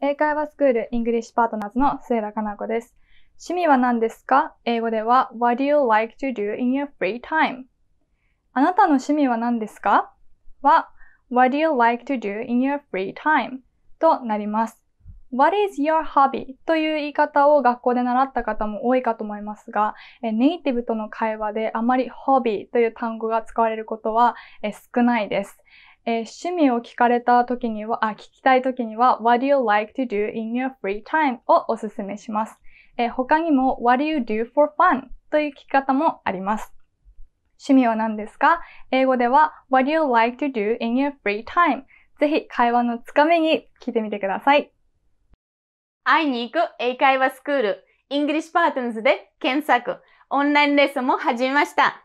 英会話スクールイングリッシュパートナーズの末田かな子です。趣味は何ですか英語では What do you like to do in your free time? あなたの趣味は何ですかは What do you like to do in your free time? となります。What is your hobby? という言い方を学校で習った方も多いかと思いますが、ネイティブとの会話であまり hobby という単語が使われることは少ないです。えー、趣味を聞かれた時には、あ、聞きたい時には、What do you like to do in your free time? をおすすめします。えー、他にも、What do you do for fun? という聞き方もあります。趣味は何ですか英語では、What do you like to do in your free time? ぜひ会話のつかめに聞いてみてください。会いに行く英会話スクール、English Partners で検索、オンラインレッスンも始めました。